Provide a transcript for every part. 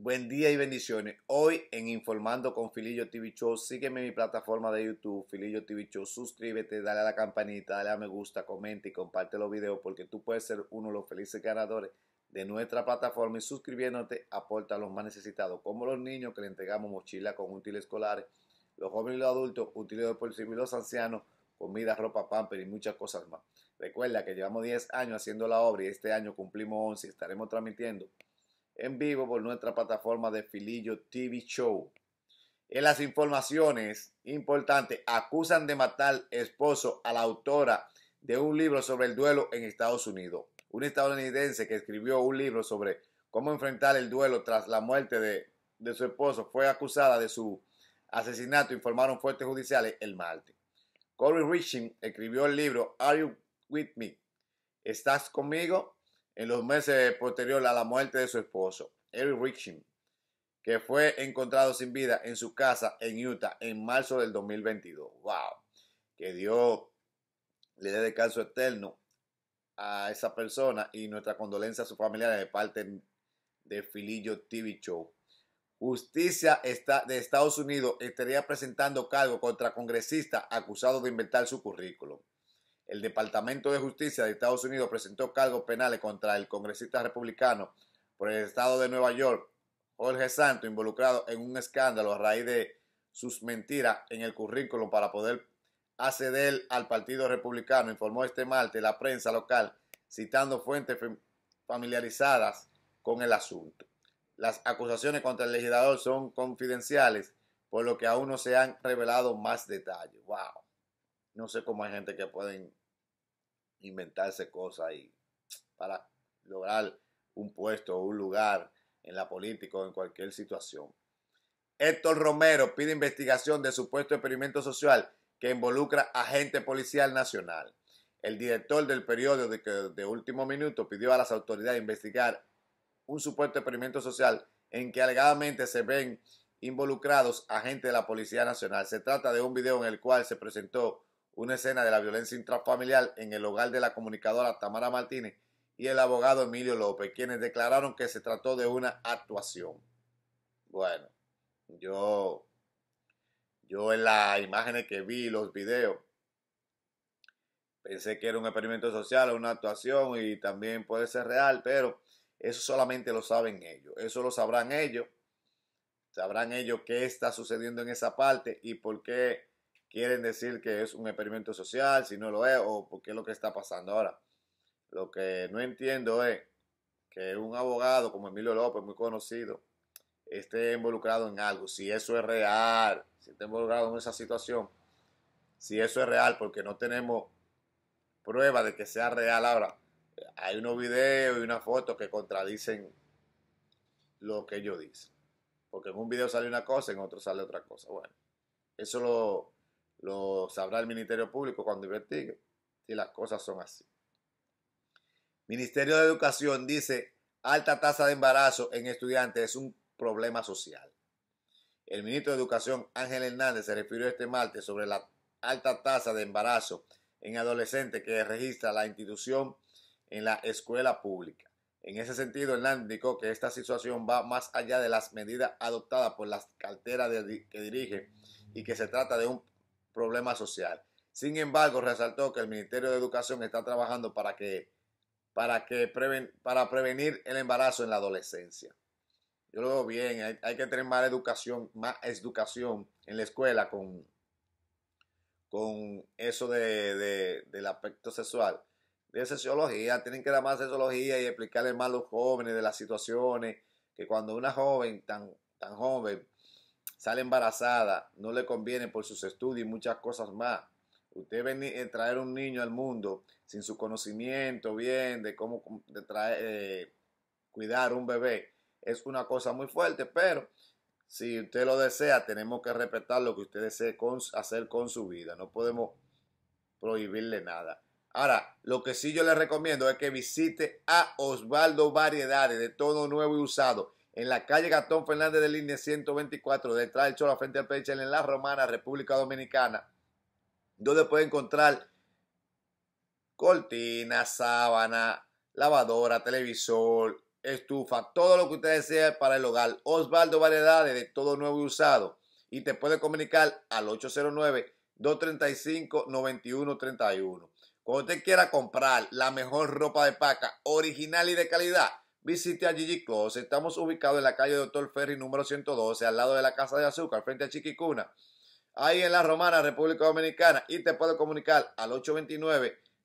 Buen día y bendiciones. Hoy en Informando con Filillo TV Show, sígueme en mi plataforma de YouTube, Filillo TV Show. Suscríbete, dale a la campanita, dale a me gusta, comenta y comparte los videos porque tú puedes ser uno de los felices ganadores de nuestra plataforma y suscribiéndote aporta a los más necesitados, como los niños que le entregamos mochila con útiles escolares, los jóvenes y los adultos, útiles deportivos y los ancianos, comida, ropa, pamper y muchas cosas más. Recuerda que llevamos 10 años haciendo la obra y este año cumplimos 11 y estaremos transmitiendo en vivo por nuestra plataforma de Filillo TV Show. En las informaciones importantes, acusan de matar esposo a la autora de un libro sobre el duelo en Estados Unidos. Un estadounidense que escribió un libro sobre cómo enfrentar el duelo tras la muerte de, su esposo fue acusada de su asesinato, informaron fuertes judiciales el martes. Corey Richin escribió el libro Are You With Me? ¿Estás conmigo? en los meses posteriores a la muerte de su esposo, Eric Richin, que fue encontrado sin vida en su casa en Utah en marzo del 2022. ¡Wow! Que Dios le dé descanso eterno a esa persona y nuestra condolencia a su familia de parte de Filillo TV Show. Justicia de Estados Unidos estaría presentando cargo contra congresista acusado de inventar su currículum el Departamento de Justicia de Estados Unidos presentó cargos penales contra el congresista republicano por el estado de Nueva York, Jorge Santo, involucrado en un escándalo a raíz de sus mentiras en el currículum para poder acceder al Partido Republicano, informó este martes la prensa local, citando fuentes familiarizadas con el asunto. Las acusaciones contra el legislador son confidenciales, por lo que aún no se han revelado más detalles. ¡Wow! no sé cómo hay gente que pueden inventarse cosas y para lograr un puesto o un lugar en la política o en cualquier situación. Héctor Romero pide investigación de supuesto experimento social que involucra a agente policial nacional. El director del periódico de, de último minuto pidió a las autoridades investigar un supuesto experimento social en que alegadamente se ven involucrados agentes de la Policía Nacional. Se trata de un video en el cual se presentó una escena de la violencia intrafamiliar en el hogar de la comunicadora Tamara Martínez y el abogado Emilio López, quienes declararon que se trató de una actuación. Bueno, yo, yo en las imágenes que vi, los videos, pensé que era un experimento social, una actuación y también puede ser real, pero eso solamente lo saben ellos, eso lo sabrán ellos, sabrán ellos qué está sucediendo en esa parte y por qué quieren decir que es un experimento social, si no lo es, o por qué es lo que está pasando ahora. Lo que no entiendo es que un abogado como Emilio López, muy conocido, esté involucrado en algo, si eso es real, si está involucrado en esa situación, si eso es real, porque no tenemos prueba de que sea real ahora. Hay unos videos y una foto que contradicen lo que ellos dicen. Porque en un video sale una cosa, en otro sale otra cosa. Bueno, eso lo, lo sabrá el Ministerio Público cuando investigue si las cosas son así. Ministerio de Educación dice, alta tasa de embarazo en estudiantes es un problema social. El ministro de Educación, Ángel Hernández, se refirió este martes sobre la alta tasa de embarazo en adolescentes que registra la institución en la escuela pública. En ese sentido, Hernández indicó que esta situación va más allá de las medidas adoptadas por las carteras que dirige y que se trata de un problema social. Sin embargo, resaltó que el Ministerio de Educación está trabajando para, que, para, que para prevenir el embarazo en la adolescencia. Yo lo veo bien, hay, que tener más educación, más educación en la escuela con, con eso del aspecto sexual. De sociología, tienen que dar más sociología y explicarle más a los jóvenes de las situaciones, que cuando una joven tan, tan joven sale embarazada, no le conviene por sus estudios y muchas cosas más. Usted ven, eh, traer un niño al mundo sin su conocimiento bien de cómo eh, cuidar un bebé es una cosa muy fuerte, pero si usted lo desea, tenemos que respetar lo que usted desee hacer con su vida. No podemos prohibirle nada. Ahora, lo que sí yo le recomiendo es que visite a Osvaldo Variedades de todo nuevo y usado en la calle Gastón Fernández de Línea 124, detrás del Chola, frente al PHL, en La Romana, República Dominicana, donde puede encontrar cortina, sábana, lavadora, televisor, estufa, todo lo que usted desea para el hogar. Osvaldo Variedades de todo nuevo y usado. Y te puede comunicar al 809-235-9131. Cuando usted quiera comprar la mejor ropa de paca, original y de calidad, Visite a Gigi Close. Estamos ubicados en la calle Doctor Ferry número 112, al lado de la Casa de Azúcar, frente a Chiquicuna. Ahí en La Romana, República Dominicana. Y te puedo comunicar al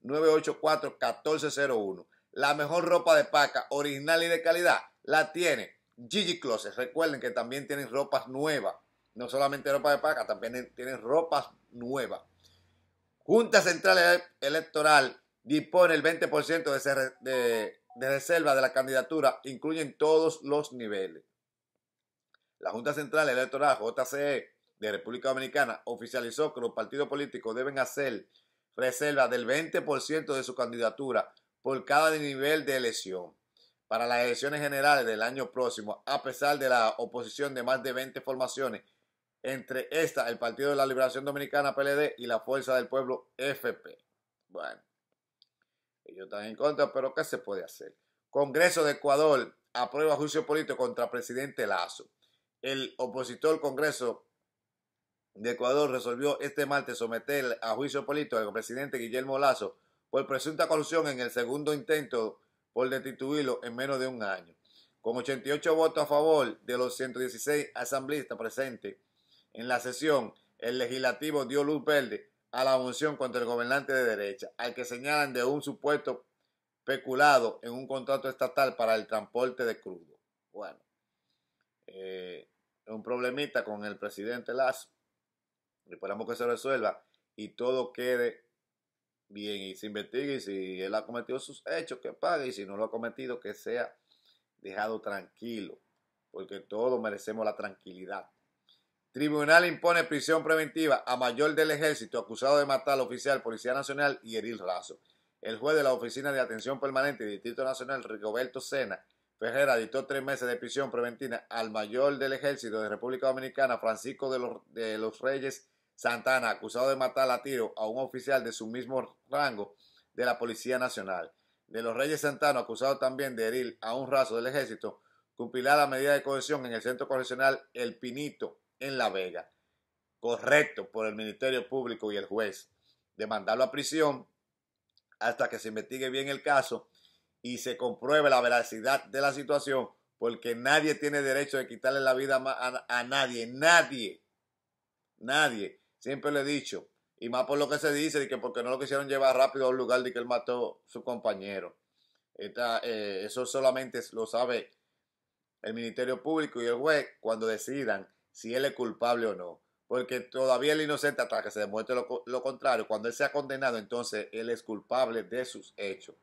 829-984-1401. La mejor ropa de paca, original y de calidad, la tiene Gigi Closet. Recuerden que también tienen ropas nuevas. No solamente ropa de paca, también tienen ropas nuevas. Junta Central Electoral dispone el 20% de, ese, de de reserva de la candidatura incluyen todos los niveles. La Junta Central Electoral, JCE, de República Dominicana, oficializó que los partidos políticos deben hacer reserva del 20% de su candidatura por cada nivel de elección para las elecciones generales del año próximo, a pesar de la oposición de más de 20 formaciones, entre esta el Partido de la Liberación Dominicana PLD y la Fuerza del Pueblo FP. Bueno. Ellos están en contra, pero ¿qué se puede hacer? Congreso de Ecuador aprueba juicio político contra presidente Lazo. El opositor al Congreso de Ecuador resolvió este martes someter a juicio político al presidente Guillermo Lazo por presunta corrupción en el segundo intento por destituirlo en menos de un año. Con 88 votos a favor de los 116 asambleístas presentes en la sesión, el legislativo dio luz verde a la unción contra el gobernante de derecha, al que señalan de un supuesto peculado en un contrato estatal para el transporte de crudo. Bueno, es eh, un problemita con el presidente Lazo. Esperamos que se resuelva y todo quede bien y se investigue. Y si él ha cometido sus hechos, que pague. Y si no lo ha cometido, que sea dejado tranquilo. Porque todos merecemos la tranquilidad. Tribunal impone prisión preventiva a mayor del ejército acusado de matar al oficial Policía Nacional y herir raso. El juez de la Oficina de Atención Permanente del Distrito Nacional, Rigoberto Sena Ferrera, dictó tres meses de prisión preventiva al mayor del ejército de República Dominicana, Francisco de los, Reyes Santana, acusado de matar a tiro a un oficial de su mismo rango de la Policía Nacional. De los Reyes Santana, acusado también de herir a un raso del ejército, cumplirá la medida de cohesión en el Centro Correccional El Pinito, en La Vega, correcto por el Ministerio Público y el juez, de mandarlo a prisión hasta que se investigue bien el caso y se compruebe la veracidad de la situación, porque nadie tiene derecho de quitarle la vida a, nadie, nadie, nadie. Siempre lo he dicho, y más por lo que se dice, de que porque no lo quisieron llevar rápido a un lugar de que él mató a su compañero. Eh, eso solamente lo sabe el Ministerio Público y el juez cuando decidan si él es culpable o no. Porque todavía el inocente hasta que se demuestre lo, contrario. Cuando él sea condenado, entonces él es culpable de sus hechos.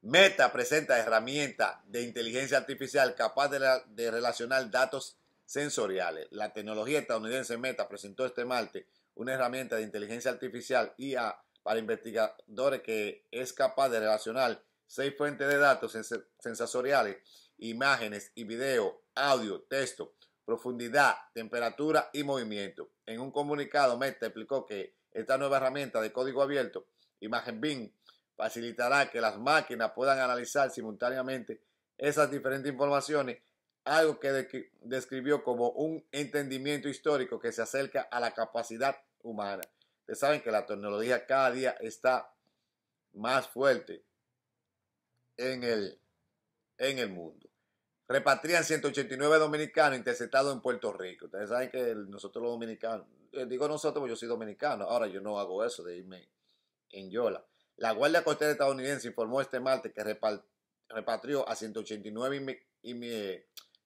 Meta presenta herramienta de inteligencia artificial capaz de, relacionar datos sensoriales. La tecnología estadounidense Meta presentó este martes una herramienta de inteligencia artificial IA para investigadores que es capaz de relacionar seis fuentes de datos sensoriales, imágenes y video, audio, texto, profundidad, temperatura y movimiento. En un comunicado, Meta explicó que esta nueva herramienta de código abierto, Imagen BIM, facilitará que las máquinas puedan analizar simultáneamente esas diferentes informaciones, algo que describió como un entendimiento histórico que se acerca a la capacidad humana. Ustedes saben que la tecnología cada día está más fuerte en el, en el mundo repatrian 189 dominicanos interceptados en Puerto Rico. Ustedes saben que nosotros los dominicanos, eh, digo nosotros porque yo soy dominicano, ahora yo no hago eso de irme en Yola. La Guardia Costera estadounidense informó este martes que repatrió a 189, y,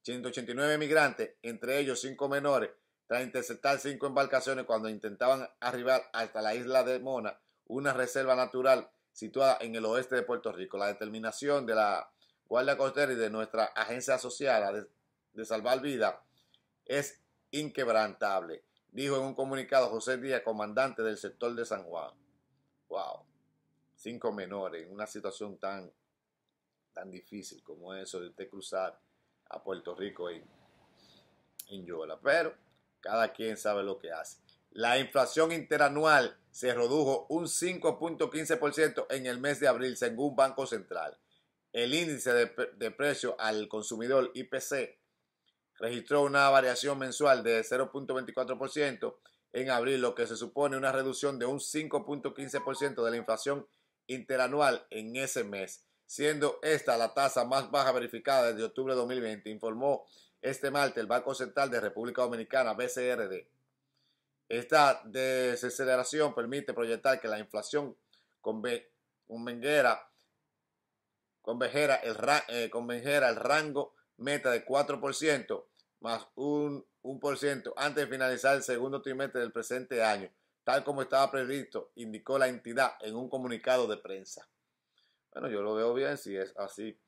189 eh, migrantes, entre ellos cinco menores, tras interceptar cinco embarcaciones cuando intentaban arribar hasta la isla de Mona, una reserva natural situada en el oeste de Puerto Rico. La determinación de la Guardia Costera y de nuestra agencia asociada de, Salvar Vida es inquebrantable, dijo en un comunicado José Díaz, comandante del sector de San Juan. ¡Wow! Cinco menores en una situación tan, tan difícil como eso de usted cruzar a Puerto Rico en, en Yola. Pero cada quien sabe lo que hace. La inflación interanual se redujo un 5.15% en el mes de abril, según Banco Central. El índice de, precio al consumidor IPC registró una variación mensual de 0.24% en abril, lo que se supone una reducción de un 5.15% de la inflación interanual en ese mes, siendo esta la tasa más baja verificada desde octubre de 2020, informó este martes el Banco Central de República Dominicana, BCRD. Esta desaceleración permite proyectar que la inflación con, menguera Convejera el, eh, el rango meta de 4% más un, 1% antes de finalizar el segundo trimestre del presente año, tal como estaba previsto, indicó la entidad en un comunicado de prensa. Bueno, yo lo veo bien si es así.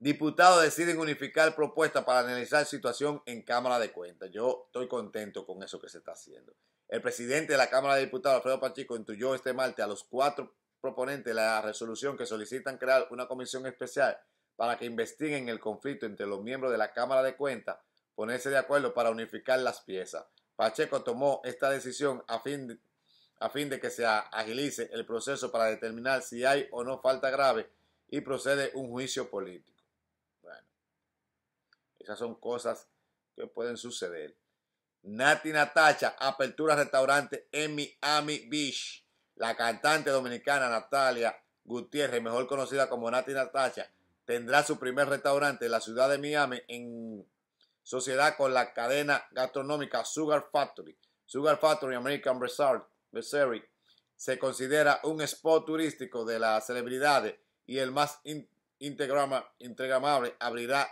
Diputados deciden unificar propuestas para analizar situación en Cámara de Cuentas. Yo estoy contento con eso que se está haciendo. El presidente de la Cámara de Diputados, Alfredo Pacheco, intuyó este martes a los 4% proponente la resolución que solicitan crear una comisión especial para que investiguen el conflicto entre los miembros de la Cámara de Cuentas, ponerse de acuerdo para unificar las piezas. Pacheco tomó esta decisión a fin, de, a fin de que se agilice el proceso para determinar si hay o no falta grave y procede un juicio político. Bueno, esas son cosas que pueden suceder. Nati Natacha, apertura restaurante en Miami Beach la cantante dominicana Natalia Gutiérrez, mejor conocida como Nati Natasha, tendrá su primer restaurante en la ciudad de Miami en sociedad con la cadena gastronómica Sugar Factory. Sugar Factory American Brasserie se considera un spot turístico de las celebridades y el más integramable abrirá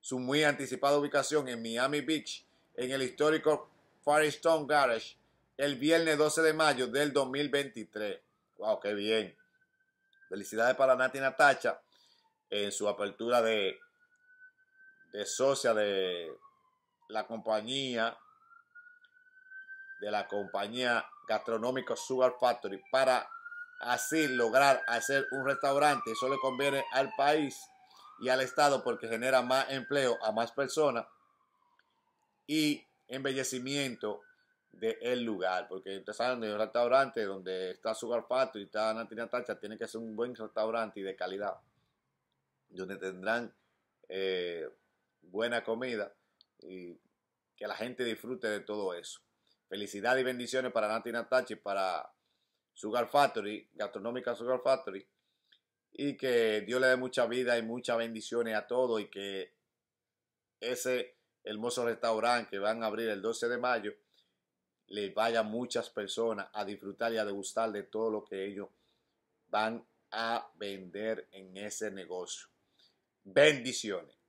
su muy anticipada ubicación en Miami Beach, en el histórico Firestone Garage el viernes 12 de mayo del 2023. ¡Wow, qué bien! Felicidades para Nati Natacha en su apertura de, de socia de la compañía de la compañía gastronómica Sugar Factory para así lograr hacer un restaurante. Eso le conviene al país y al Estado porque genera más empleo a más personas y embellecimiento del el lugar, porque ustedes saben, de un restaurante donde está Sugar Factory y está Natina Tacha, tiene que ser un buen restaurante y de calidad, donde tendrán eh, buena comida y que la gente disfrute de todo eso. Felicidad y bendiciones para Nati y para Sugar Factory, Gastronómica Sugar Factory, y que Dios le dé mucha vida y muchas bendiciones a todos y que ese hermoso restaurante que van a abrir el 12 de mayo les vaya muchas personas a disfrutar y a degustar de todo lo que ellos van a vender en ese negocio. Bendiciones.